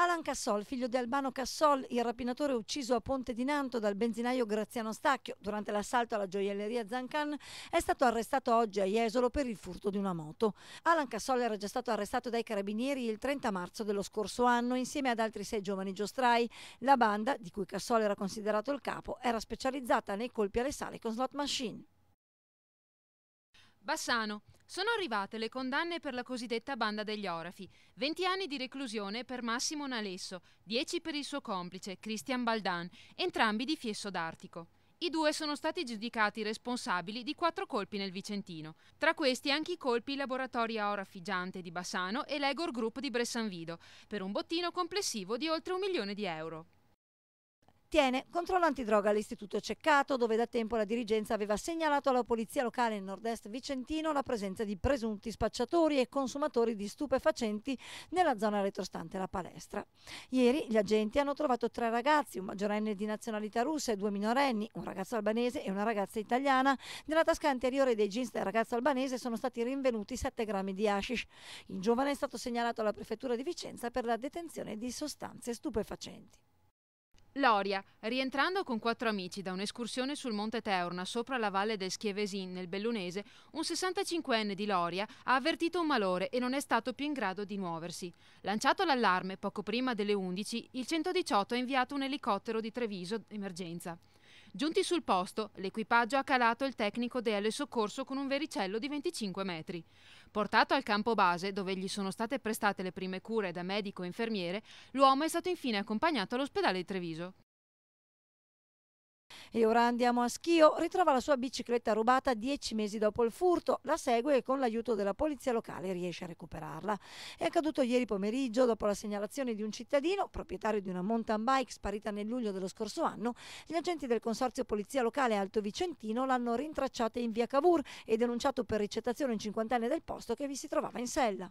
Alan Cassol, figlio di Albano Cassol, il rapinatore ucciso a Ponte di Nanto dal benzinaio Graziano Stacchio durante l'assalto alla gioielleria Zancan, è stato arrestato oggi a Jesolo per il furto di una moto. Alan Cassol era già stato arrestato dai carabinieri il 30 marzo dello scorso anno insieme ad altri sei giovani giostrai. La banda, di cui Cassol era considerato il capo, era specializzata nei colpi alle sale con slot machine. Bassano. Sono arrivate le condanne per la cosiddetta banda degli Orafi. 20 anni di reclusione per Massimo Nalesso, 10 per il suo complice, Christian Baldan, entrambi di Fiesso d'Artico. I due sono stati giudicati responsabili di quattro colpi nel Vicentino, tra questi anche i colpi Laboratoria Orafi Giante di Bassano e l'Egor Group di Bressanvido, per un bottino complessivo di oltre un milione di euro tiene controllo antidroga all'Istituto Ceccato, dove da tempo la dirigenza aveva segnalato alla polizia locale nel nord-est vicentino la presenza di presunti spacciatori e consumatori di stupefacenti nella zona retrostante la palestra. Ieri gli agenti hanno trovato tre ragazzi, un maggiorenne di nazionalità russa e due minorenni, un ragazzo albanese e una ragazza italiana. Nella tasca anteriore dei jeans del ragazzo albanese sono stati rinvenuti 7 grammi di hashish. Il giovane è stato segnalato alla prefettura di Vicenza per la detenzione di sostanze stupefacenti. Loria, rientrando con quattro amici da un'escursione sul Monte Teorna sopra la valle del Schievesin nel Bellunese, un 65enne di Loria ha avvertito un malore e non è stato più in grado di muoversi. Lanciato l'allarme poco prima delle 11, il 118 ha inviato un elicottero di Treviso d'emergenza. Giunti sul posto, l'equipaggio ha calato il tecnico DL Soccorso con un vericello di 25 metri. Portato al campo base, dove gli sono state prestate le prime cure da medico e infermiere, l'uomo è stato infine accompagnato all'ospedale di Treviso. E ora andiamo a Schio, ritrova la sua bicicletta rubata dieci mesi dopo il furto, la segue e con l'aiuto della polizia locale riesce a recuperarla. È accaduto ieri pomeriggio dopo la segnalazione di un cittadino, proprietario di una mountain bike sparita nel luglio dello scorso anno, gli agenti del Consorzio Polizia Locale Alto Vicentino l'hanno rintracciata in via Cavour e denunciato per ricettazione un cinquantenne del posto che vi si trovava in sella.